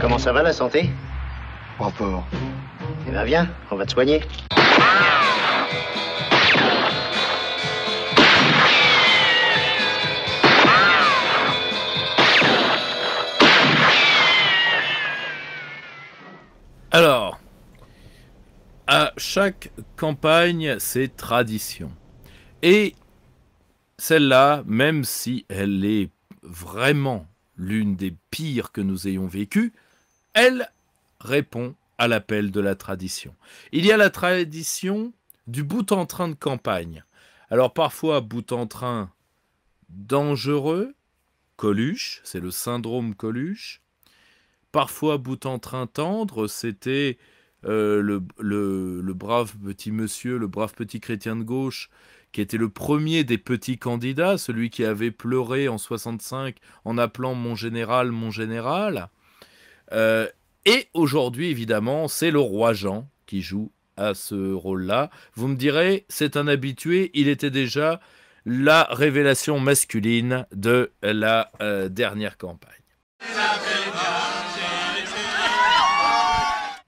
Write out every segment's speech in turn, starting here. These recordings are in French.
Comment ça va la santé Rapport. Eh bien viens, on va te soigner. Alors, à chaque campagne, c'est tradition. Et celle-là, même si elle est vraiment l'une des pires que nous ayons vécues, elle répond à l'appel de la tradition. Il y a la tradition du bout en train de campagne. Alors parfois, bout en train dangereux, Coluche, c'est le syndrome Coluche. Parfois, bout en train tendre, c'était euh, le, le, brave petit monsieur, le brave petit chrétien de gauche, qui était le premier des petits candidats, celui qui avait pleuré en 65 en appelant mon général, mon général. Euh, et aujourd'hui, évidemment, c'est le roi Jean qui joue à ce rôle-là. Vous me direz, c'est un habitué, il était déjà la révélation masculine de la euh, dernière campagne.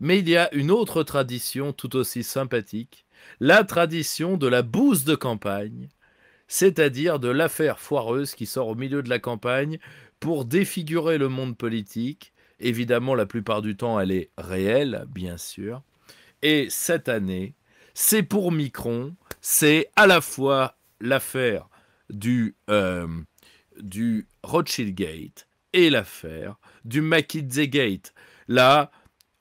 Mais il y a une autre tradition tout aussi sympathique, la tradition de la bouse de campagne, c'est-à-dire de l'affaire foireuse qui sort au milieu de la campagne pour défigurer le monde politique, Évidemment, la plupart du temps, elle est réelle, bien sûr. Et cette année, c'est pour Micron, c'est à la fois l'affaire du, euh, du Rothschild Gate et l'affaire du McKinsey Gate. Là,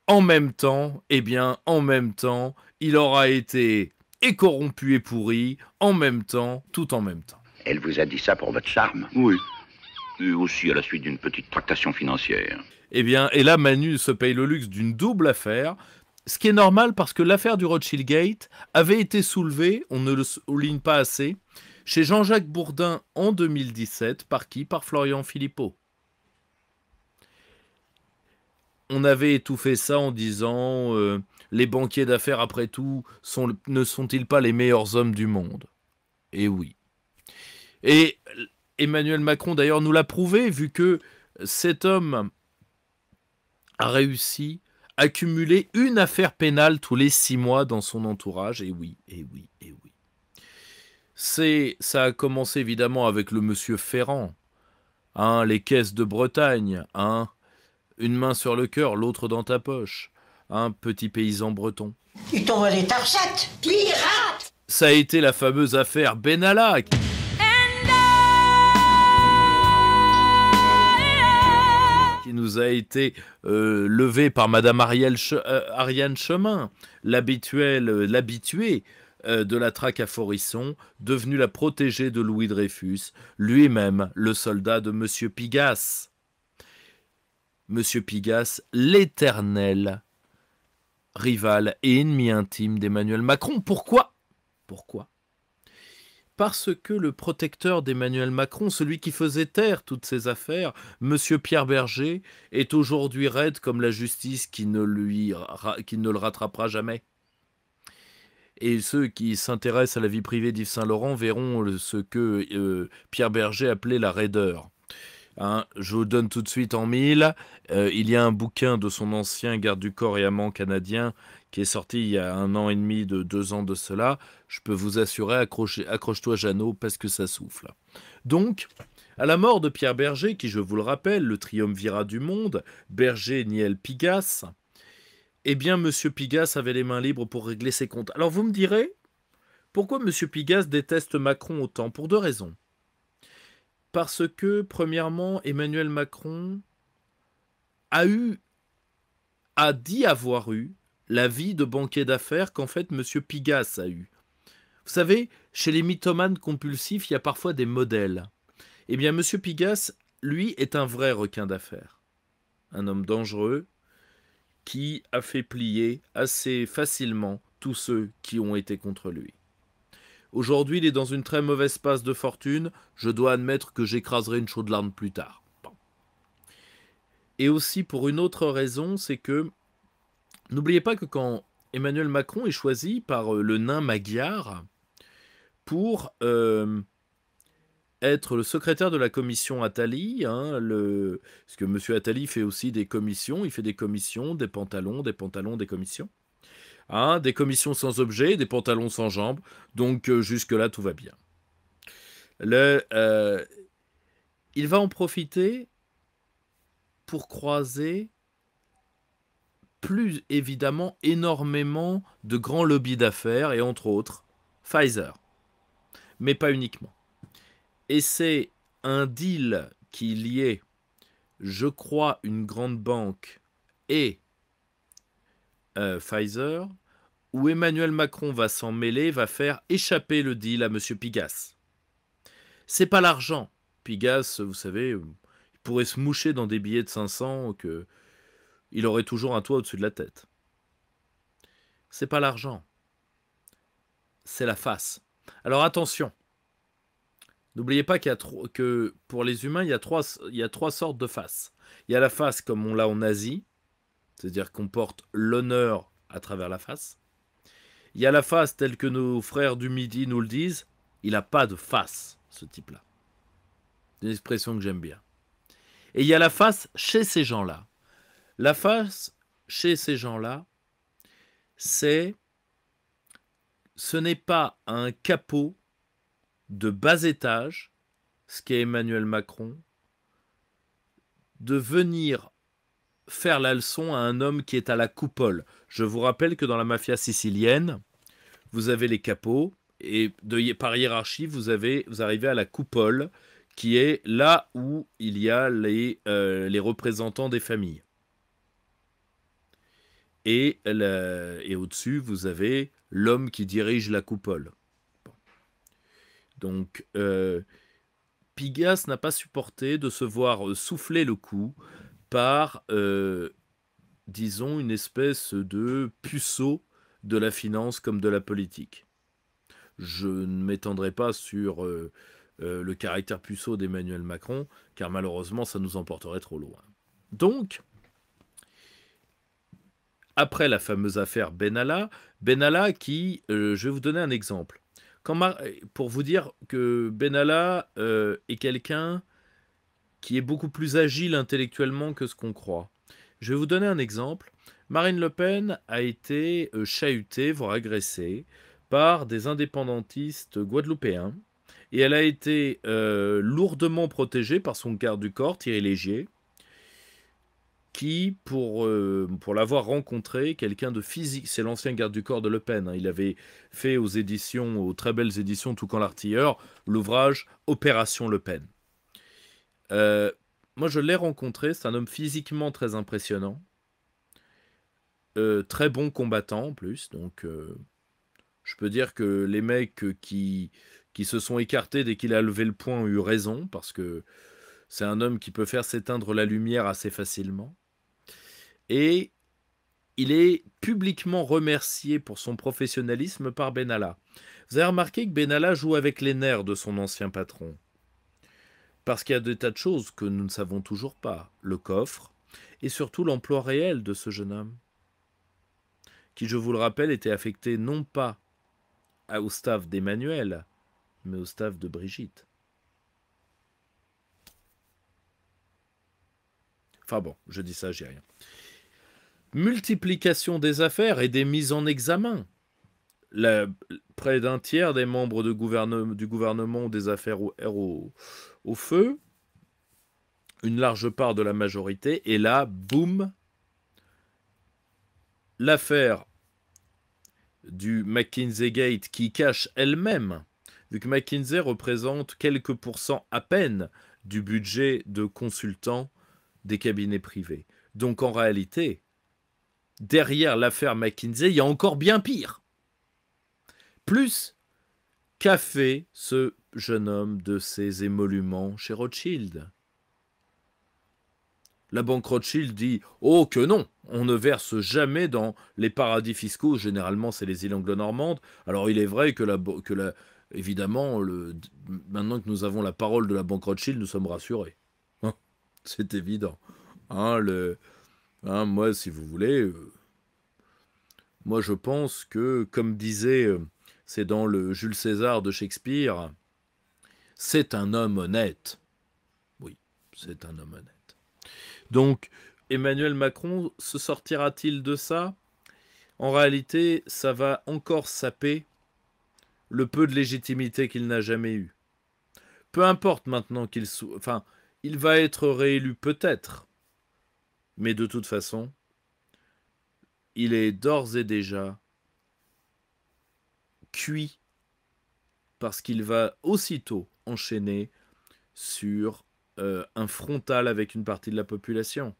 en même temps, eh bien, en même temps, il aura été et corrompu et pourri, en même temps, tout en même temps. Elle vous a dit ça pour votre charme Oui. Et aussi à la suite d'une petite tractation financière. Eh bien, et là, Manu se paye le luxe d'une double affaire. Ce qui est normal parce que l'affaire du Rothschild Gate avait été soulevée, on ne le souligne pas assez, chez Jean-Jacques Bourdin en 2017. Par qui Par Florian Philippot. On avait étouffé ça en disant euh, les banquiers d'affaires, après tout, ne sont-ils pas les meilleurs hommes du monde Et eh oui. Et Emmanuel Macron, d'ailleurs, nous l'a prouvé, vu que cet homme a réussi à cumuler une affaire pénale tous les six mois dans son entourage. Et oui, et oui, et oui. C'est, ça a commencé évidemment avec le monsieur Ferrand, hein, les caisses de Bretagne, hein, une main sur le cœur, l'autre dans ta poche, un hein, petit paysan breton. Il t'envoie des tarchettes, pirate Ça a été la fameuse affaire Benalla. nous a été euh, levé par Madame euh, Ariane Chemin, euh, l'habituée l'habitué de la traque à Forisson, devenue la protégée de Louis Dreyfus, lui-même le soldat de Monsieur Pigas, Monsieur Pigas, l'éternel rival et ennemi intime d'Emmanuel Macron. Pourquoi Pourquoi parce que le protecteur d'Emmanuel Macron, celui qui faisait taire toutes ces affaires, Monsieur Pierre Berger, est aujourd'hui raide comme la justice qui ne, lui, qui ne le rattrapera jamais. Et ceux qui s'intéressent à la vie privée d'Yves Saint-Laurent verront ce que euh, Pierre Berger appelait la raideur. Hein, je vous donne tout de suite en mille. Euh, il y a un bouquin de son ancien garde du corps et amant canadien qui est sorti il y a un an et demi, de deux ans de cela, je peux vous assurer, accroche-toi Jeannot, parce que ça souffle. Donc, à la mort de Pierre Berger, qui, je vous le rappelle, le triumvirat du monde, Berger, Niel, Pigas, eh bien, M. Pigas avait les mains libres pour régler ses comptes. Alors, vous me direz, pourquoi M. Pigas déteste Macron autant Pour deux raisons. Parce que, premièrement, Emmanuel Macron a eu, a dit avoir eu la vie de banquier d'affaires qu'en fait M. Pigas a eue. Vous savez, chez les mythomanes compulsifs, il y a parfois des modèles. Eh bien, M. Pigas, lui, est un vrai requin d'affaires. Un homme dangereux qui a fait plier assez facilement tous ceux qui ont été contre lui. Aujourd'hui, il est dans une très mauvaise passe de fortune. Je dois admettre que j'écraserai une chaude larme plus tard. Et aussi pour une autre raison, c'est que N'oubliez pas que quand Emmanuel Macron est choisi par euh, le nain Magyar pour euh, être le secrétaire de la commission Attali, hein, parce que M. Attali fait aussi des commissions, il fait des commissions, des pantalons, des pantalons, des commissions. Hein, des commissions sans objet, des pantalons sans jambes, donc euh, jusque-là tout va bien. il va en profiter pour croiser plus évidemment énormément de grands lobbies d'affaires, et entre autres Pfizer, mais pas uniquement. Et c'est un deal qui liait, je crois, une grande banque et euh, Pfizer, où Emmanuel Macron va s'en mêler, va faire échapper le deal à M. Pigas. C'est pas l'argent. Pigas, vous savez, euh, il pourrait se moucher dans des billets de 500 que il aurait toujours un toit au-dessus de la tête. C'est pas l'argent, c'est la face. Alors attention, n'oubliez pas qu'il y que pour les humains, il a trois, il y a trois sortes de faces. Il y a la face comme on l'a en Asie, c'est-à-dire qu'on porte l'honneur à travers la face. Il y a la face telle que nos frères du Midi nous le disent, il n'a pas de face, ce type-là. C'est une expression que j'aime bien. Et il y a la face chez ces gens-là, la face chez ces gens-là, c'est ce n'est pas un capot de bas étage, ce qu'est Emmanuel Macron, de venir faire la leçon à un homme qui est à la coupole. Je vous rappelle que dans la mafia sicilienne, vous avez les capots et par hiérarchie, vous, arrivez à la coupole qui est là où il y a les euh, représentants des familles. Et, au-dessus, vous avez l'homme qui dirige la coupole. Donc, euh, Pigas n'a pas supporté de se voir euh, souffler le coup par, euh, disons, une espèce de puceau de la finance comme de la politique. Je ne m'étendrai pas sur euh, le caractère puceau d'Emmanuel Macron, car malheureusement, ça nous emporterait trop loin. Donc, après la fameuse affaire Benalla. Benalla qui, euh, je vais vous donner un exemple. pour vous dire que Benalla euh, est quelqu'un qui est beaucoup plus agile intellectuellement que ce qu'on croit. Je vais vous donner un exemple. Marine Le Pen a été euh, chahutée, voire agressée, par des indépendantistes guadeloupéens. Et elle a été lourdement protégée par son garde du corps, Thierry léger qui, pour, euh, pour l'avoir rencontré, quelqu'un de physique, c'est l'ancien garde du corps de Le Pen, hein. il avait fait aux éditions, aux très belles éditions tout Toucan l'artilleur, l'ouvrage Opération Le Pen. Euh, moi, je l'ai rencontré, c'est un homme physiquement très impressionnant, euh, très bon combattant en plus, donc je peux dire que les mecs qui, qui se sont écartés dès qu'il a levé le poing ont eu raison, parce que c'est un homme qui peut faire s'éteindre la lumière assez facilement et il est publiquement remercié pour son professionnalisme par Benalla. Vous avez remarqué que Benalla joue avec les nerfs de son ancien patron. Parce qu'il y a des tas de choses que nous ne savons toujours pas. Le coffre et surtout l'emploi réel de ce jeune homme. Qui, je vous le rappelle, était affecté non pas au staff d'Emmanuel, mais au staff de Brigitte. Enfin bon, je dis ça, j'ai rien multiplication des affaires et des mises en examen. près d'un tiers des membres du gouvernement des affaires au, au, feu, une large part de la majorité, et là, boum, l'affaire du McKinsey Gate qui cache elle-même, vu que McKinsey représente quelques pourcents à peine du budget de consultants des cabinets privés. Donc en réalité, derrière l'affaire McKinsey, il y a encore bien pire. Plus, qu'a fait ce jeune homme de ses émoluments chez Rothschild La banque Rothschild dit Oh que non, on ne verse jamais dans les paradis fiscaux, généralement c'est les îles anglo-normandes. Alors il est vrai que la, que évidemment, le, maintenant que nous avons la parole de la banque Rothschild, nous sommes rassurés. Hein, c'est évident. Hein, le, Hein, moi, si vous voulez, euh, moi je pense que, comme disait, euh, c'est dans le Jules César de Shakespeare, c'est un homme honnête. Oui, c'est un homme honnête. Donc, Emmanuel Macron se sortira-t-il de ça En réalité, ça va encore saper le peu de légitimité qu'il n'a jamais eu. Peu importe maintenant qu'il soit... Enfin, il va être réélu peut-être. Mais de toute façon, il est d'ores et déjà cuit parce qu'il va aussitôt enchaîner sur euh, un frontal avec une partie de la population.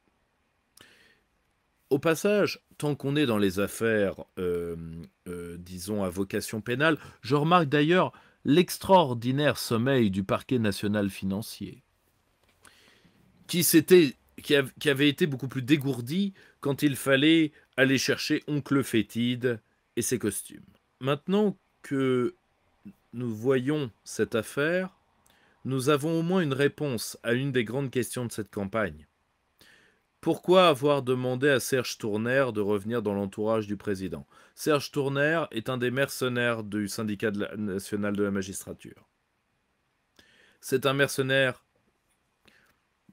Au passage, tant qu'on est dans les affaires, euh, euh, disons, à vocation pénale, je remarque d'ailleurs l'extraordinaire sommeil du parquet national financier, qui s'était qui, avait été beaucoup plus dégourdi quand il fallait aller chercher Oncle Fétide et ses costumes. Maintenant que nous voyons cette affaire, nous avons au moins une réponse à une des grandes questions de cette campagne. Pourquoi avoir demandé à Serge tourner de revenir dans l'entourage du président Serge tourner est un des mercenaires du syndicat national de la magistrature. C'est un mercenaire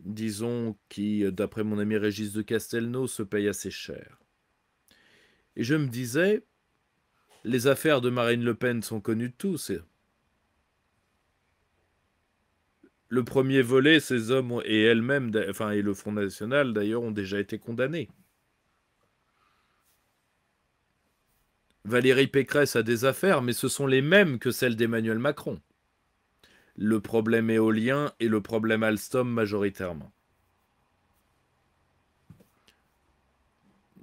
disons, qui, euh, d'après mon ami Régis de Castelnau, se paye assez cher. Et je me disais, les affaires de Marine Le Pen sont connues de tous. Le premier volet, ces hommes et elle-même, et le Front National d'ailleurs, ont déjà été condamnés. Valérie Pécresse a des affaires, mais ce sont les mêmes que celles d'Emmanuel Macron le problème éolien et le problème Alstom majoritairement.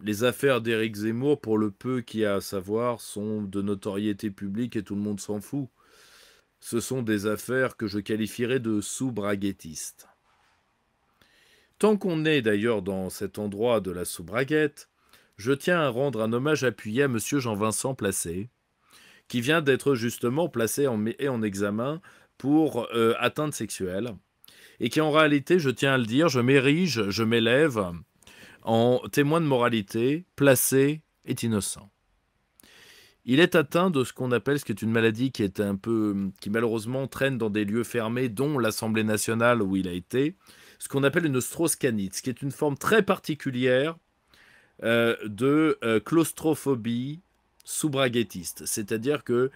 Les affaires d'Éric Zemmour, pour le peu qu'il y a à savoir, sont de notoriété publique et tout le monde s'en fout. Ce sont des affaires que je qualifierais de sous-braguettistes. Tant qu'on est d'ailleurs dans cet endroit de la sous-braguette, je tiens à rendre un hommage appuyé à M. Jean-Vincent Placé, qui vient d'être justement placé en, en examen pour euh, atteinte sexuelle, et qui en réalité, je tiens à le dire, je m'érige, je m'élève en témoin de moralité, placé, est innocent. Il est atteint de ce qu'on appelle, ce qui est une maladie qui est un peu, qui malheureusement traîne dans des lieux fermés, dont l'Assemblée nationale où il a été, ce qu'on appelle une strauss ce qui est une forme très particulière euh, de euh, claustrophobie sous-braguettiste. C'est-à-dire que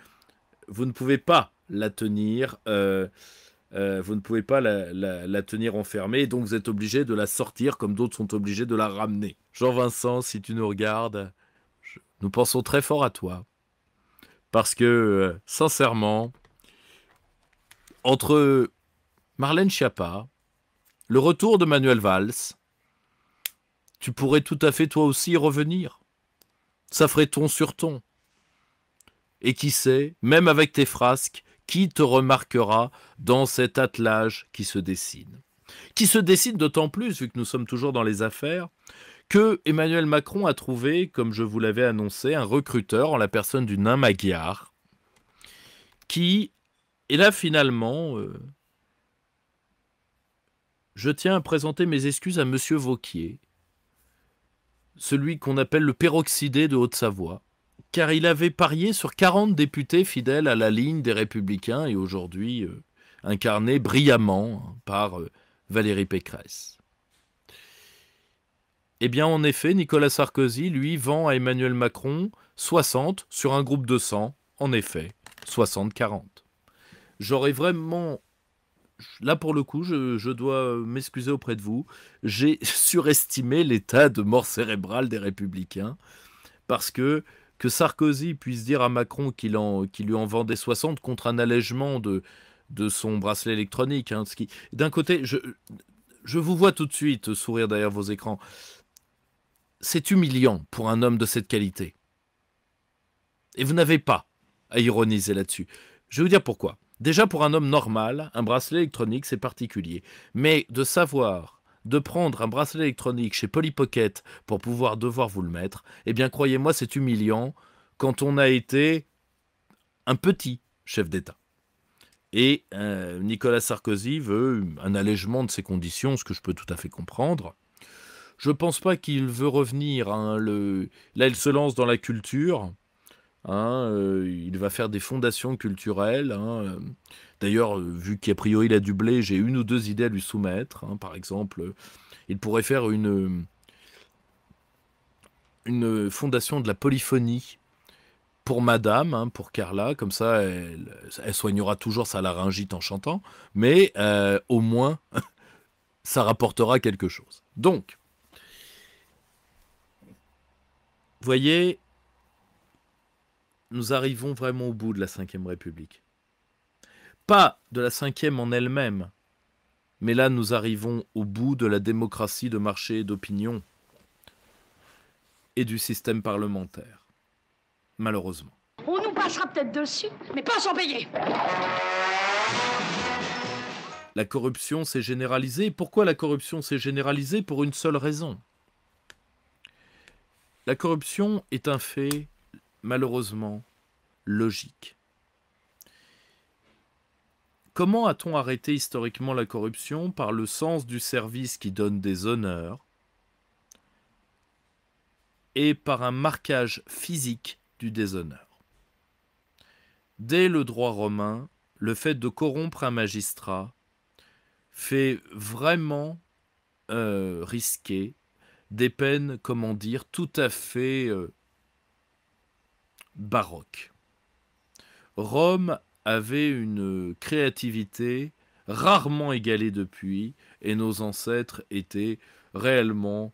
vous ne pouvez pas la tenir. Euh, euh, vous ne pouvez pas la, tenir enfermée, donc vous êtes obligé de la sortir comme d'autres sont obligés de la ramener. Jean-Vincent, si tu nous regardes, nous pensons très fort à toi. Parce que, euh, sincèrement, entre Marlène Schiappa, le retour de Manuel Valls, tu pourrais tout à fait toi aussi y revenir. Ça ferait ton sur ton. Et qui sait, même avec tes frasques, qui te remarquera dans cet attelage qui se dessine. Qui se dessine d'autant plus, vu que nous sommes toujours dans les affaires, que Emmanuel Macron a trouvé, comme je vous l'avais annoncé, un recruteur en la personne du nain Magyar, qui et là finalement. Euh, je tiens à présenter mes excuses à Monsieur Vauquier, celui qu'on appelle le peroxydé de Haute-Savoie, car il avait parié sur 40 députés fidèles à la ligne des républicains et aujourd'hui euh, incarnés brillamment hein, par euh, Valérie Pécresse. Eh bien, en effet, Nicolas Sarkozy, lui, vend à Emmanuel Macron 60 sur un groupe de 100, en effet, 60-40. J'aurais vraiment là pour le coup, je dois euh, m'excuser auprès de vous, j'ai surestimé l'état de mort cérébrale des républicains parce que que Sarkozy puisse dire à Macron qu'il lui en vendait 60 contre un allègement de, de son bracelet électronique. Hein, d'un côté, je, je vous vois tout de suite sourire derrière vos écrans. C'est humiliant pour un homme de cette qualité. Et vous n'avez pas à ironiser là-dessus. Je vais vous dire pourquoi. Déjà, pour un homme normal, un bracelet électronique, c'est particulier. Mais de savoir de prendre un bracelet électronique chez Polypocket pour pouvoir devoir vous le mettre, eh bien croyez-moi, c'est humiliant quand on a été un petit chef d'État. Et euh, Nicolas Sarkozy veut un allègement de ses conditions, ce que je peux tout à fait comprendre. Je ne pense pas qu'il veut revenir. Hein, là, il se lance dans la culture. Hein, euh, il va faire des fondations culturelles. Hein, euh, D'ailleurs, euh, vu qu'a priori il a du blé, j'ai une ou deux idées à lui soumettre. Hein. Par exemple, euh, il pourrait faire une, euh, une fondation de la polyphonie pour madame, hein, pour Carla, comme ça elle, soignera toujours sa laryngite en chantant, mais au moins ça rapportera quelque chose. Donc, voyez, nous arrivons vraiment au bout de la Ve République pas de la cinquième en elle-même, mais là nous arrivons au bout de la démocratie de marché et d'opinion et du système parlementaire, malheureusement. On nous passera peut-être dessus, mais pas sans payer. La corruption s'est généralisée. Pourquoi la corruption s'est généralisée Pour une seule raison. La corruption est un fait, malheureusement, logique. Comment a-t-on arrêté historiquement la corruption Par le sens du service qui donne des honneurs et par un marquage physique du déshonneur. Dès le droit romain, le fait de corrompre un magistrat fait vraiment euh, risquer des peines, comment dire, tout à fait euh, baroques. Rome avait une créativité rarement égalée depuis, et nos ancêtres étaient réellement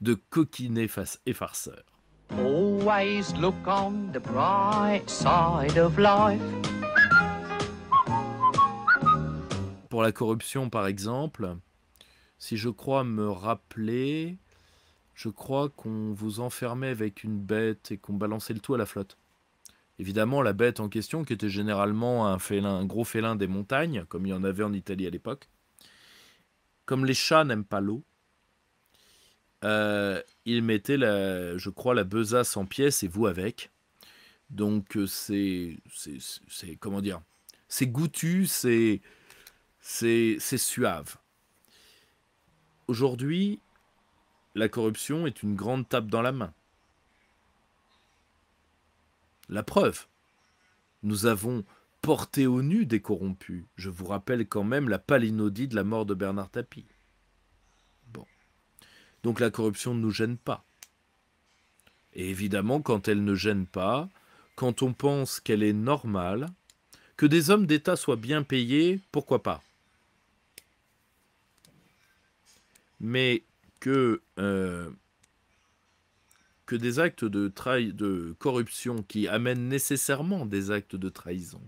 de coquinets face et farceurs. Pour la corruption, par exemple, si je crois me rappeler, je crois qu'on vous enfermait avec une bête et qu'on balançait le tout à la flotte. Évidemment, la bête en question, qui était généralement un, félin, gros félin des montagnes, comme il y en avait en Italie à l'époque, comme les chats n'aiment pas l'eau, euh, il mettait, la, je crois, la besace en pièces et vous avec. Donc euh, c'est, c'est, comment dire, c'est goûtu, c'est, c'est, c'est suave. Aujourd'hui, la corruption est une grande tape dans la main. La preuve, nous avons porté au nu des corrompus. Je vous rappelle quand même la palinodie de la mort de Bernard Tapie. Bon. Donc la corruption ne nous gêne pas. Et évidemment, quand elle ne gêne pas, quand on pense qu'elle est normale, que des hommes d'État soient bien payés, pourquoi pas Mais que euh, que des actes de, de corruption qui amènent nécessairement des actes de trahison.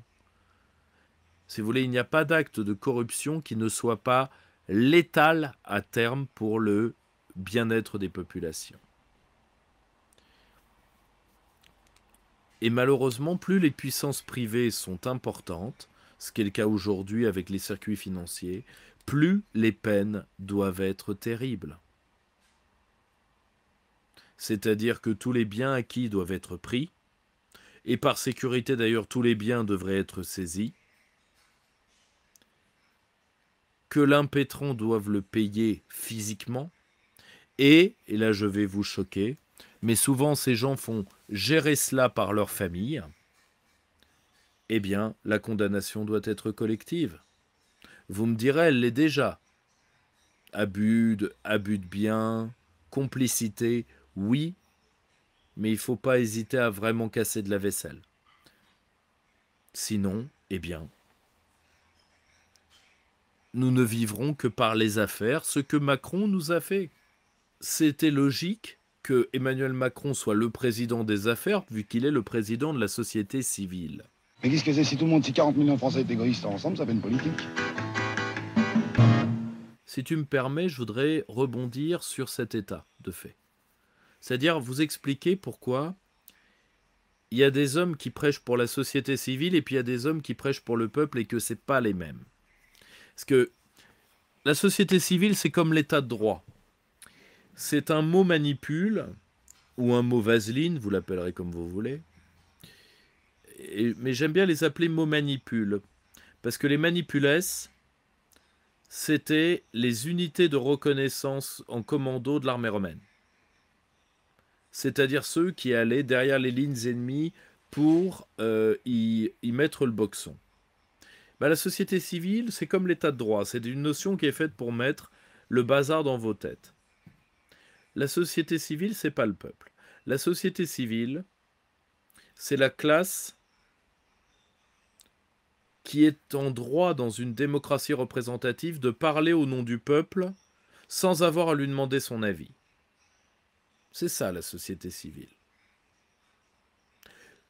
Si vous voulez, il n'y a pas d'acte de corruption qui ne soit pas létal à terme pour le bien-être des populations. Et malheureusement, plus les puissances privées sont importantes, ce qui est le cas aujourd'hui avec les circuits financiers, plus les peines doivent être terribles c'est-à-dire que tous les biens acquis doivent être pris, et par sécurité d'ailleurs tous les biens devraient être saisis, que l'impétron doive le payer physiquement, et, et là je vais vous choquer, mais souvent ces gens font gérer cela par leur famille, eh bien la condamnation doit être collective. Vous me direz, elle l'est déjà. Abus abus de biens, complicité, oui, mais il ne faut pas hésiter à vraiment casser de la vaisselle. Sinon, eh bien, nous ne vivrons que par les affaires, ce que Macron nous a fait. C'était logique que Emmanuel Macron soit le président des affaires, vu qu'il est le président de la société civile. Mais qu'est-ce que c'est si tout le monde, si 40 millions de Français étaient égoïstes ensemble, ça fait une politique Si tu me permets, je voudrais rebondir sur cet état de fait. C'est-à-dire vous expliquer pourquoi il y a des hommes qui prêchent pour la société civile et puis il y a des hommes qui prêchent pour le peuple et que ce n'est pas les mêmes. Parce que la société civile, c'est comme l'état de droit. C'est un mot manipule ou un mot vaseline, vous l'appellerez comme vous voulez. mais j'aime bien les appeler mots manipule. Parce que les manipules, c'était les unités de reconnaissance en commando de l'armée romaine c'est-à-dire ceux qui allaient derrière les lignes ennemies pour euh, y, mettre le boxon. Bah, la société civile, c'est comme l'état de droit, c'est une notion qui est faite pour mettre le bazar dans vos têtes. La société civile, c'est pas le peuple. La société civile, c'est la classe qui est en droit dans une démocratie représentative de parler au nom du peuple sans avoir à lui demander son avis. C'est ça la société civile.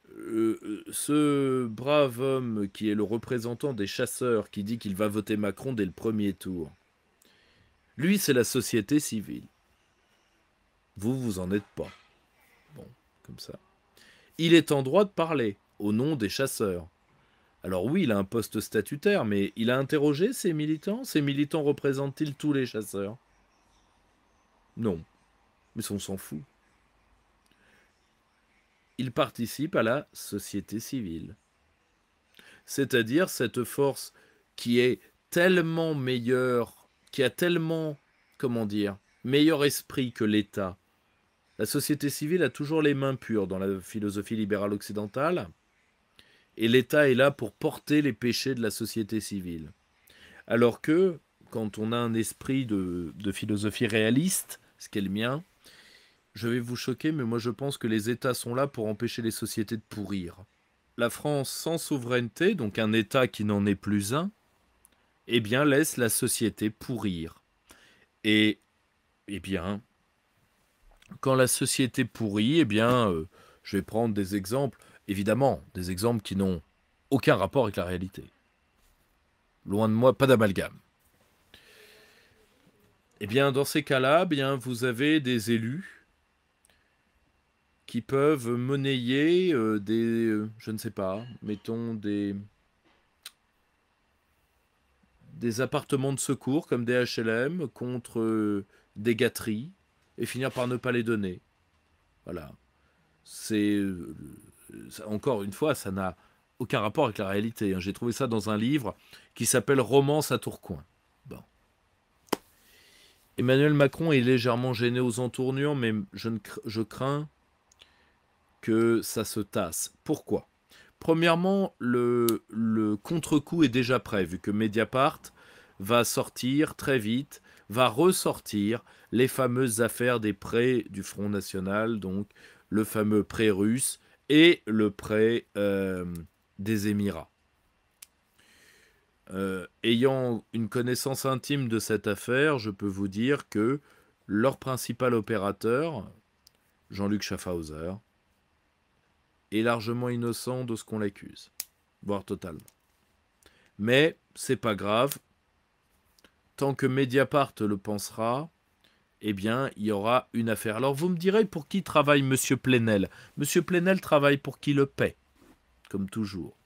Euh, euh, ce brave homme qui est le représentant des chasseurs qui dit qu'il va voter Macron dès le premier tour, lui c'est la société civile. Vous, vous en êtes pas. Bon, comme ça. Il est en droit de parler au nom des chasseurs. Alors oui, il a un poste statutaire, mais il a interrogé ses militants Ces militants représentent-ils tous les chasseurs Non. Mais on s'en fout. Il participe à la société civile. C'est-à-dire cette force qui est tellement meilleure, qui a tellement, comment dire, meilleur esprit que l'État. La société civile a toujours les mains pures dans la philosophie libérale occidentale, et l'État est là pour porter les péchés de la société civile. Alors que, quand on a un esprit de, de philosophie réaliste, ce qui est le mien, je vais vous choquer, mais moi je pense que les États sont là pour empêcher les sociétés de pourrir. La France sans souveraineté, donc un État qui n'en est plus un, eh bien laisse la société pourrir. Et eh bien, quand la société pourrit, eh bien, euh, je vais prendre des exemples, évidemment, des exemples qui n'ont aucun rapport avec la réalité. Loin de moi, pas d'amalgame. Eh bien, dans ces cas-là, eh bien, vous avez des élus qui peuvent monnayer euh, des, je ne sais pas, mettons des des appartements de secours comme des HLM contre euh, des gâteries et finir par ne pas les donner. Voilà. C'est euh, encore une fois, ça n'a aucun rapport avec la réalité. Hein. J'ai trouvé ça dans un livre qui s'appelle Romance à Tourcoing. Bon. Emmanuel Macron est légèrement gêné aux entournures, mais je, ne je crains que ça se tasse. Pourquoi Premièrement, le, contre-coup est déjà prêt, vu que Mediapart va sortir très vite, va ressortir les fameuses affaires des prêts du Front National, donc le fameux prêt russe et le prêt euh, des Émirats. Euh, ayant une connaissance intime de cette affaire, je peux vous dire que leur principal opérateur, Jean-Luc Schaffhauser, largement innocent de ce qu'on l'accuse, voire totalement. Mais c'est pas grave. Tant que Mediapart le pensera, eh bien, il y aura une affaire. Alors vous me direz pour qui travaille Monsieur Plenel Monsieur Plenel travaille pour qui le paie, comme toujours.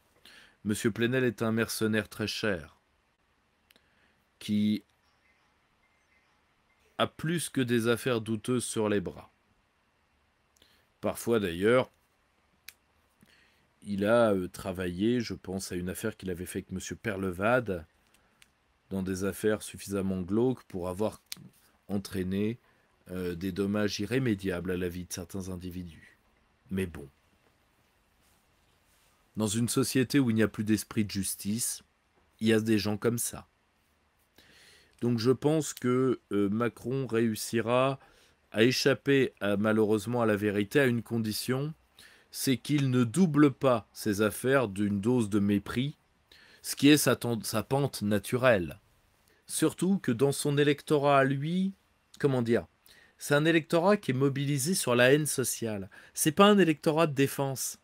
Monsieur Plenel est un mercenaire très cher qui a plus que des affaires douteuses sur les bras. Parfois d'ailleurs, il a euh, travaillé, je pense à une affaire qu'il avait fait avec M. Perlevade, dans des affaires suffisamment glauques pour avoir entraîné euh, des dommages irrémédiables à la vie de certains individus. Mais bon. Dans une société où il n'y a plus d'esprit de justice, il y a des gens comme ça. Donc je pense que euh, Macron réussira à échapper malheureusement à la vérité à une condition, c'est qu'il ne double pas ses affaires d'une dose de mépris, ce qui est sa, pente naturelle. Surtout que dans son électorat à lui, comment dire, c'est un électorat qui est mobilisé sur la haine sociale. C'est pas un électorat de défense.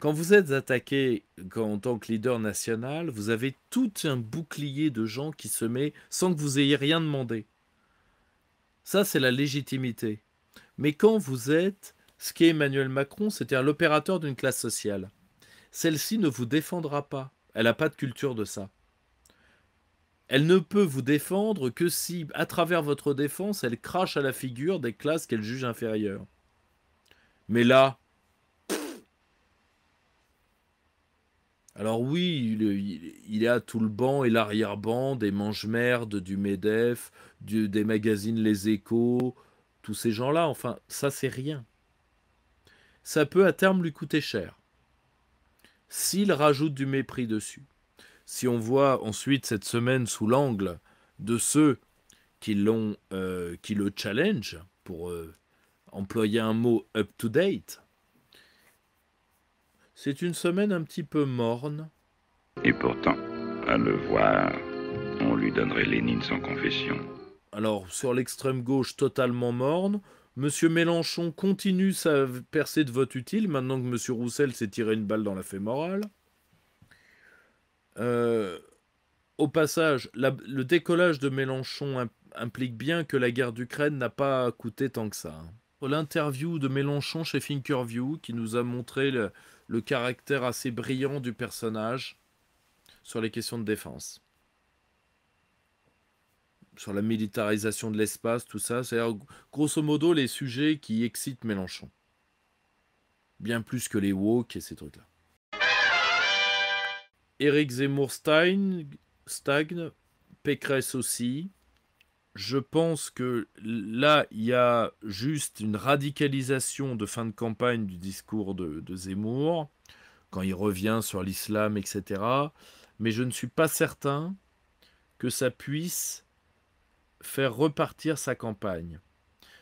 Quand vous êtes attaqué en tant que leader national, vous avez tout un bouclier de gens qui se met sans que vous ayez rien demandé. Ça, c'est la légitimité. Mais quand vous êtes ce qu'est Emmanuel Macron, c'était un l'opérateur d'une classe sociale. Celle-ci ne vous défendra pas. Elle n'a pas de culture de ça. Elle ne peut vous défendre que si, à travers votre défense, elle crache à la figure des classes qu'elle juge inférieures. Mais là, Alors oui, il, y a tout le banc et l'arrière-banc des mange-merdes, du MEDEF, des magazines Les Échos, tous ces gens-là. Enfin, ça, c'est rien ça peut à terme lui coûter cher s'il rajoute du mépris dessus. Si on voit ensuite cette semaine sous l'angle de ceux qui, l'ont, euh, qui le challenge, pour euh, employer un mot up-to-date, c'est une semaine un petit peu morne. Et pourtant, à le voir, on lui donnerait Lénine sans confession. Alors, sur l'extrême gauche totalement morne, Monsieur Mélenchon continue sa percée de vote utile maintenant que Monsieur Roussel s'est tiré une balle dans la fémorale. Euh, au passage, le décollage de Mélenchon implique bien que la guerre d'Ukraine n'a pas coûté tant que ça. Hein. L'interview de Mélenchon chez Finkerview, qui nous a montré le caractère assez brillant du personnage sur les questions de défense sur la militarisation de l'espace, tout ça. C'est-à-dire, grosso modo, les sujets qui excitent Mélenchon. Bien plus que les woke et ces trucs-là. Éric Zemmour stagne, stagne, Pécresse aussi. Je pense que là, il y a juste une radicalisation de fin de campagne du discours de Zemmour, quand il revient sur l'islam, etc. Mais je ne suis pas certain que ça puisse faire repartir sa campagne.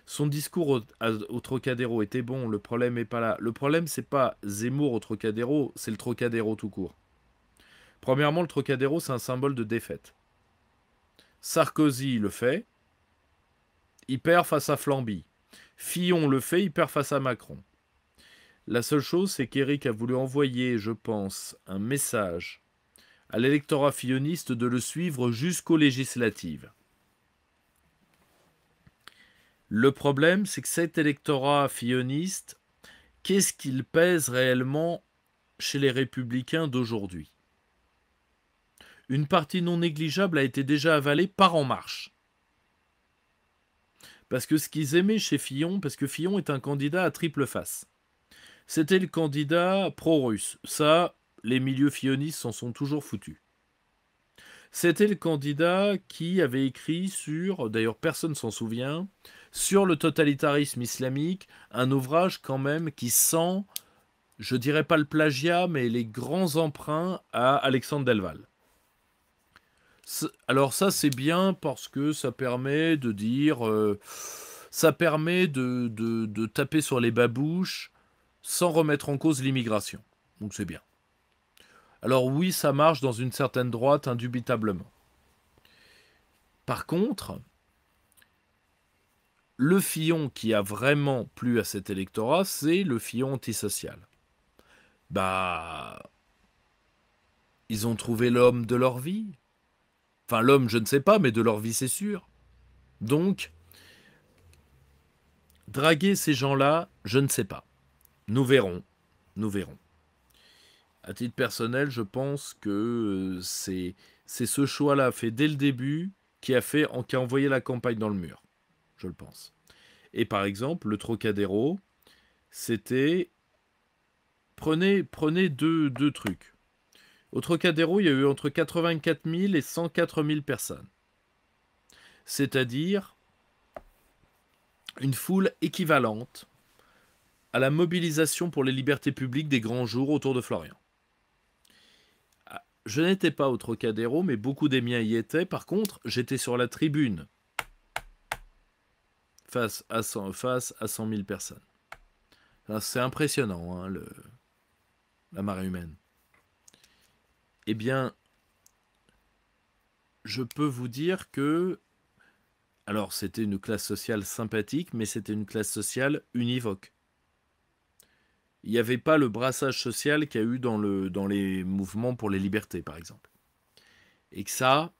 Son discours au, Trocadéro était bon, le problème n'est pas là. Le problème, c'est pas Zemmour au Trocadéro, c'est le Trocadéro tout court. Premièrement, le Trocadéro, c'est un symbole de défaite. Sarkozy le fait, il perd face à Flamby. Fillon le fait, il perd face à Macron. La seule chose, c'est qu'Éric a voulu envoyer, je pense, un message à l'électorat filloniste de le suivre jusqu'aux législatives. Le problème, c'est que cet électorat filloniste, qu'est-ce qu'il pèse réellement chez les républicains d'aujourd'hui Une partie non négligeable a été déjà avalée par En Marche. Parce que ce qu'ils aimaient chez Fillon, parce que Fillon est un candidat à triple face. C'était le candidat pro-russe. Ça, les milieux fillonistes s'en sont toujours foutus. C'était le candidat qui avait écrit sur, d'ailleurs personne s'en souvient, sur le totalitarisme islamique, un ouvrage quand même qui sent, je dirais pas le plagiat, mais les grands emprunts à Alexandre Delval. Alors ça c'est bien parce que ça permet de dire, euh, ça permet de, de taper sur les babouches sans remettre en cause l'immigration. Donc c'est bien. Alors oui, ça marche dans une certaine droite, indubitablement. Par contre, le Fillon qui a vraiment plu à cet électorat, c'est le Fillon antisocial. Bah. Ils ont trouvé l'homme de leur vie. Enfin, l'homme, je ne sais pas, mais de leur vie, c'est sûr. Donc, draguer ces gens-là, je ne sais pas. Nous verrons. Nous verrons. À titre personnel, je pense que euh, c'est ce choix-là fait dès le début qui a fait qui a envoyé la campagne dans le mur je le pense. Et par exemple, le Trocadéro, c'était. Prenez, prenez deux, deux trucs. Au Trocadéro, il y a eu entre 84 000 et 104 000 personnes. C'est-à-dire une foule équivalente à la mobilisation pour les libertés publiques des grands jours autour de Florian. Ah, je n'étais pas au Trocadéro, mais beaucoup des miens y étaient. Par contre, j'étais sur la tribune face à 100, face à 000 personnes. c'est impressionnant, hein, le, la marée humaine. Eh bien, je peux vous dire que... Alors, c'était une classe sociale sympathique, mais c'était une classe sociale univoque. Il n'y avait pas le brassage social qu'il y a eu dans, le, dans les mouvements pour les libertés, par exemple. Et que ça,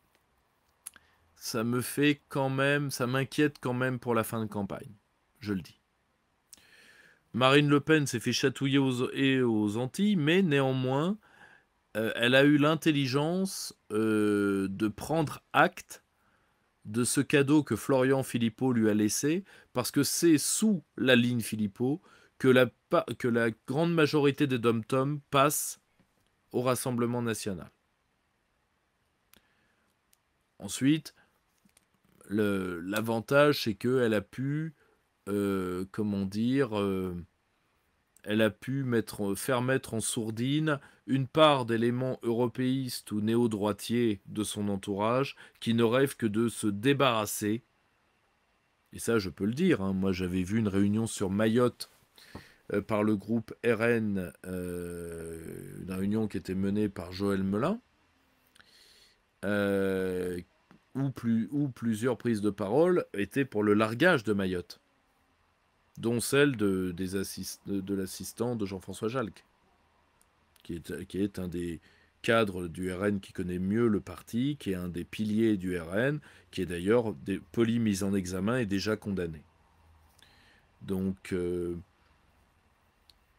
ça me fait quand même, ça m'inquiète quand même pour la fin de campagne, je le dis. Marine Le Pen s'est fait chatouiller aux, Antilles, mais néanmoins, euh, elle a eu l'intelligence euh, de prendre acte de ce cadeau que Florian Philippot lui a laissé, parce que c'est sous la ligne Philippot que la, que la grande majorité des dom-tom passe au Rassemblement national. Ensuite, l'avantage, c'est qu'elle a pu, euh, comment dire, euh, elle a pu mettre, faire mettre en sourdine une part d'éléments européistes ou néo-droitiers de son entourage qui ne rêvent que de se débarrasser. Et ça, je peux le dire. Hein. moi, j'avais vu une réunion sur Mayotte euh, par le groupe RN, une réunion qui était menée par Joël Melin. Euh, ou, plusieurs prises de parole étaient pour le largage de Mayotte, dont celle de, des de, l'assistant de Jean-François Jalc, qui est, un des cadres du RN qui connaît mieux le parti, qui est un des piliers du RN, qui est d'ailleurs poli mis en examen et déjà condamné. Donc, euh,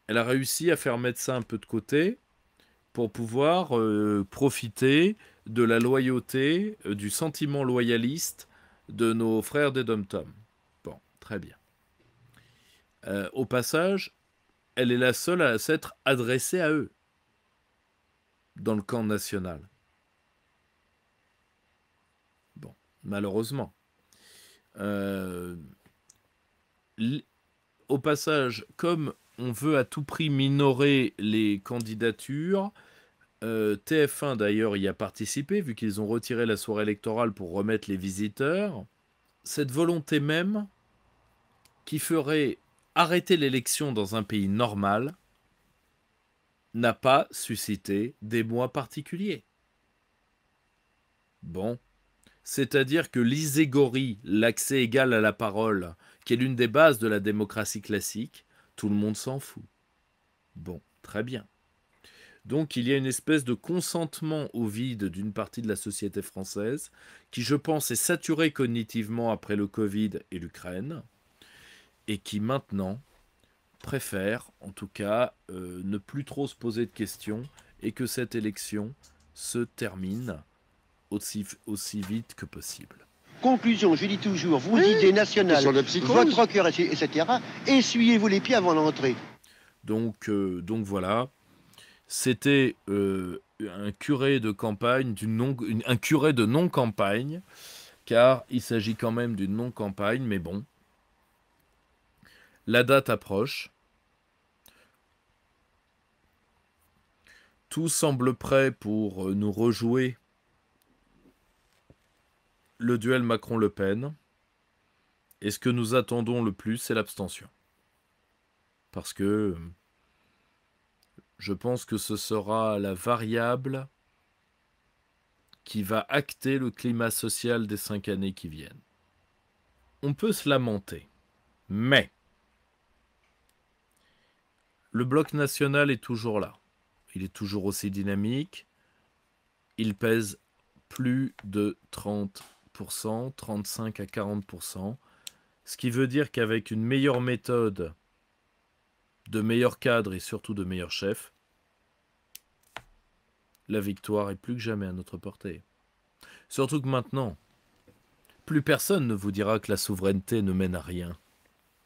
elle a réussi à faire mettre ça un peu de côté pour pouvoir euh, profiter de la loyauté, euh, du sentiment loyaliste de nos frères des dom-tom. Bon, très bien. Euh, au passage, elle est la seule à s'être adressée à eux dans le camp national. Bon, malheureusement. Euh, au passage, comme on veut à tout prix minorer les candidatures, euh, TF1 d'ailleurs y a participé, vu qu'ils ont retiré la soirée électorale pour remettre les visiteurs. Cette volonté même qui ferait arrêter l'élection dans un pays normal n'a pas suscité des mois particuliers. Bon. C'est-à-dire que l'iségorie, l'accès égal à la parole, qui est l'une des bases de la démocratie classique, tout le monde s'en fout. Bon, très bien. Donc il y a une espèce de consentement au vide d'une partie de la société française qui, je pense, est saturée cognitivement après le Covid et l'Ukraine et qui maintenant préfère, en tout cas, euh, ne plus trop se poser de questions et que cette élection se termine aussi, vite que possible. Conclusion, je dis toujours, vos idées nationales, votre cœur, etc., essuyez-vous les pieds avant l'entrée. Donc, euh, donc voilà, c'était euh, un curé de campagne, un curé de non-campagne, car il s'agit quand même d'une non-campagne, mais bon. La date approche. Tout semble prêt pour euh, nous rejouer le duel Macron-Le Pen. Et ce que nous attendons le plus, c'est l'abstention. Parce que euh, je pense que ce sera la variable qui va acter le climat social des cinq années qui viennent. On peut se lamenter, mais le bloc national est toujours là. Il est toujours aussi dynamique. Il pèse plus de 30%, 35 à 40%. Ce qui veut dire qu'avec une meilleure méthode, de meilleurs cadres et surtout de meilleurs chefs, la victoire est plus que jamais à notre portée. Surtout que maintenant, plus personne ne vous dira que la souveraineté ne mène à rien.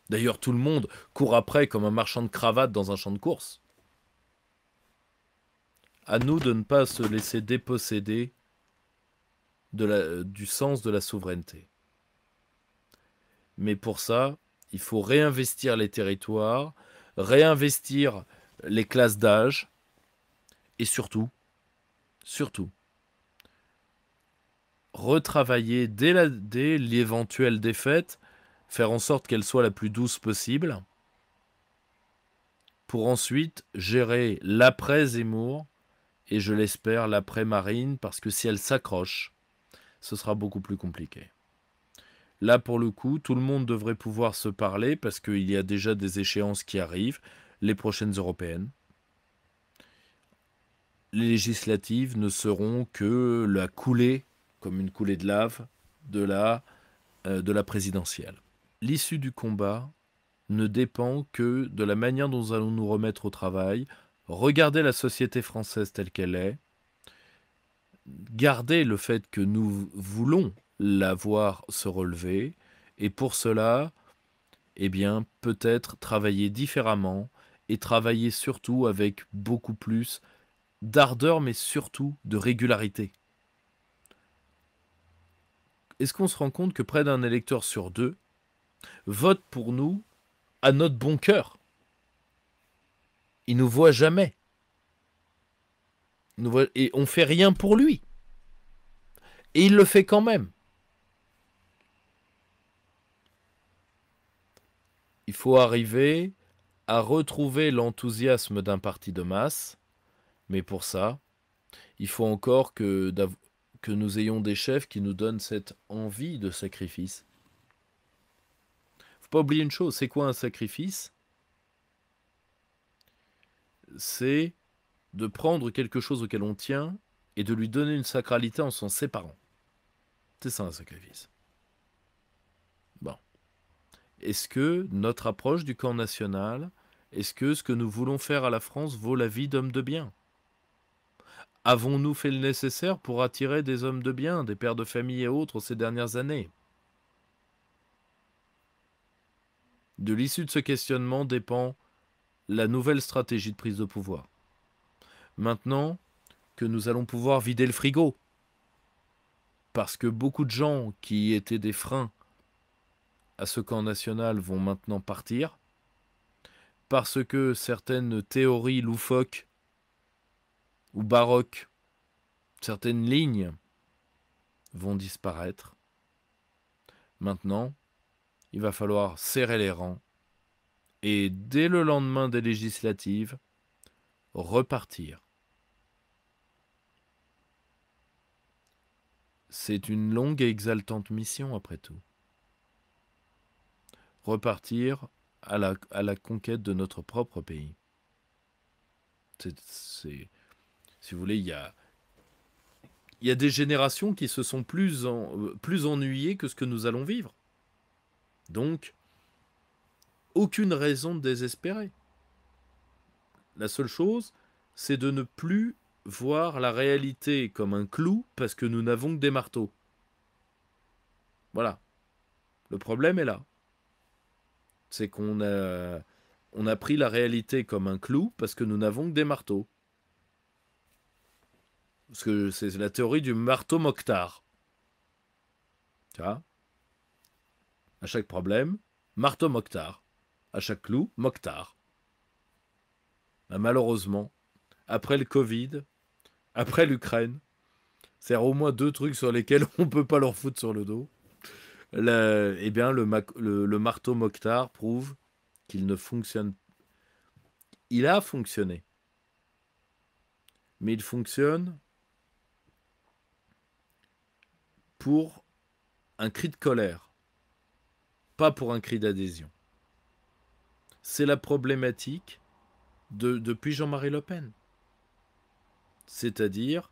D'ailleurs, tout le monde court après comme un marchand de cravate dans un champ de course. À nous de ne pas se laisser déposséder de la, du sens de la souveraineté. Mais pour ça, il faut réinvestir les territoires, réinvestir les classes d'âge, et surtout, surtout, retravailler dès l'éventuelle défaite, faire en sorte qu'elle soit la plus douce possible, pour ensuite gérer l'après Zemmour et je l'espère l'après Marine, parce que si elle s'accroche, ce sera beaucoup plus compliqué. Là, pour le coup, tout le monde devrait pouvoir se parler parce qu'il y a déjà des échéances qui arrivent, les prochaines européennes, les législatives ne seront que la coulée, comme une coulée de lave, euh, de la, présidentielle. L'issue du combat ne dépend que de la manière dont nous allons nous remettre au travail, regarder la société française telle qu'elle est, garder le fait que nous voulons la voir se relever, et pour cela, eh bien, peut-être travailler différemment et travailler surtout avec beaucoup plus d'ardeur, mais surtout de régularité. Est-ce qu'on se rend compte que près d'un électeur sur deux vote pour nous à notre bon cœur Il nous voit jamais. Et on fait rien pour lui. Et il le fait quand même. Il faut arriver à retrouver l'enthousiasme d'un parti de masse mais pour ça, il faut encore que, nous ayons des chefs qui nous donnent cette envie de sacrifice. Faut pas oublier une chose, c'est quoi un sacrifice C'est de prendre quelque chose auquel on tient et de lui donner une sacralité en s'en séparant. C'est ça un sacrifice. Bon. Est-ce que notre approche du camp national, est-ce que ce que nous voulons faire à la France vaut la vie d'homme de bien Avons-nous fait le nécessaire pour attirer des hommes de bien, des pères de famille et autres ces dernières années De l'issue de ce questionnement dépend la nouvelle stratégie de prise de pouvoir. Maintenant que nous allons pouvoir vider le frigo, parce que beaucoup de gens qui étaient des freins à ce camp national vont maintenant partir, parce que certaines théories loufoques ou baroque, certaines lignes vont disparaître. Maintenant, il va falloir serrer les rangs et dès le lendemain des législatives, repartir. C'est une longue et exaltante mission après tout. Repartir à la, à la conquête de notre propre pays. C'est si vous voulez, il y a, des générations qui se sont plus, euh, plus ennuyées que ce que nous allons vivre. Donc, aucune raison de désespérer. La seule chose, c'est de ne plus voir la réalité comme un clou parce que nous n'avons que des marteaux. Voilà. Le problème est là. C'est qu'on a, on a pris la réalité comme un clou parce que nous n'avons que des marteaux. Parce que c'est la théorie du marteau Mokhtar. Tu À chaque problème, marteau Mokhtar. À chaque clou, Mokhtar. Bah, malheureusement, après le Covid, après l'Ukraine, c'est au moins deux trucs sur lesquels on ne peut pas leur foutre sur le dos. eh bien, le, marteau Mokhtar prouve qu'il ne fonctionne pas. Il a fonctionné. Mais il fonctionne pour un cri de colère, pas pour un cri d'adhésion. C'est la problématique depuis Jean-Marie Le Pen. C'est-à-dire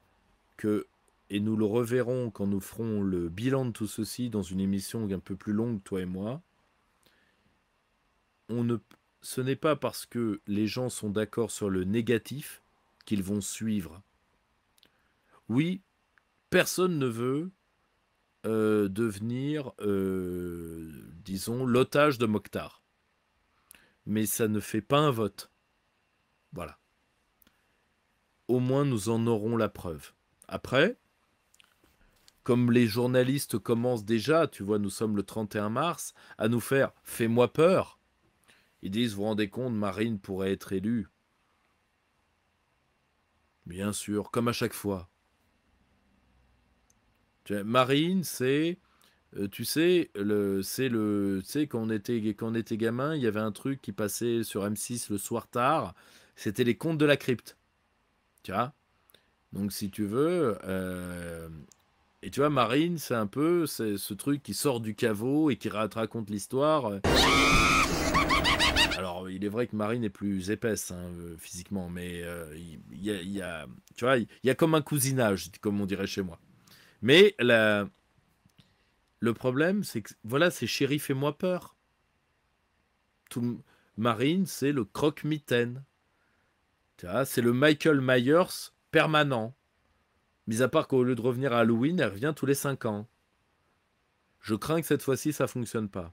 que, et nous le reverrons quand nous ferons le bilan de tout ceci dans une émission un peu plus longue, toi et moi, on ne, ce n'est pas parce que les gens sont d'accord sur le négatif qu'ils vont suivre. Oui, personne ne veut euh, devenir, euh, disons, l'otage de Mokhtar. Mais ça ne fait pas un vote. Voilà. Au moins, nous en aurons la preuve. Après, comme les journalistes commencent déjà, tu vois, nous sommes le 31 mars, à nous faire fais-moi peur. Ils disent, vous vous rendez compte, Marine pourrait être élue. Bien sûr, comme à chaque fois. Marine, c'est, euh, tu sais, le, c'est le, tu sais, quand on était, quand on était gamin, il y avait un truc qui passait sur M6 le soir tard. C'était les contes de la crypte. Tu vois Donc, si tu veux, euh, et tu vois, Marine, c'est un peu c'est ce truc qui sort du caveau et qui raconte l'histoire. Euh. Alors, il est vrai que Marine est plus épaisse hein, physiquement, mais il y, a, tu vois, il y a comme un cousinage, comme on dirait chez moi. Mais le problème, c'est que voilà, c'est chéri, fais-moi peur. Marine, c'est le croque-mitaine. C'est le Michael Myers permanent. Mis à part qu'au lieu de revenir à Halloween, elle revient tous les cinq ans. Je crains que cette fois-ci, ça ne fonctionne pas.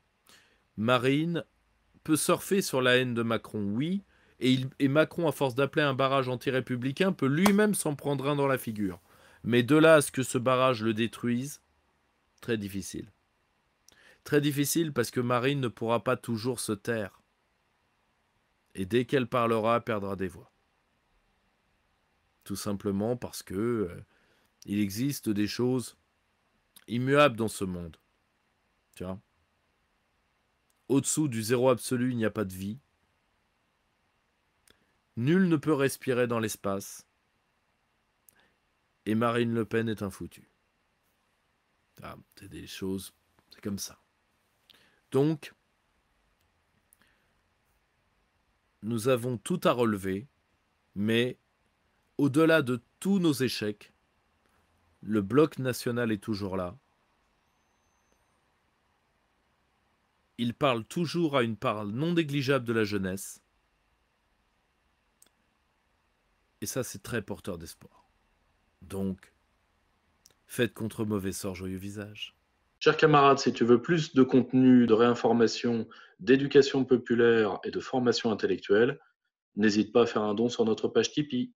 Marine peut surfer sur la haine de Macron, oui, et, et Macron, à force d'appeler un barrage anti-républicain, peut lui-même s'en prendre un dans la figure. Mais de là à ce que ce barrage le détruise, très difficile. Très difficile parce que Marine ne pourra pas toujours se taire. Et dès qu'elle parlera, perdra des voix. Tout simplement parce que euh, il existe des choses immuables dans ce monde. Tu vois Au-dessous du zéro absolu, il n'y a pas de vie. Nul ne peut respirer dans l'espace et Marine Le Pen est un foutu. Ah, c'est des choses, c'est comme ça. Donc, nous avons tout à relever, mais au-delà de tous nos échecs, le bloc national est toujours là. Il parle toujours à une part non négligeable de la jeunesse. Et ça, c'est très porteur d'espoir. Donc, faites contre mauvais sort joyeux visage. Chers camarades, si tu veux plus de contenu, de réinformation, d'éducation populaire et de formation intellectuelle, n'hésite pas à faire un don sur notre page Tipeee.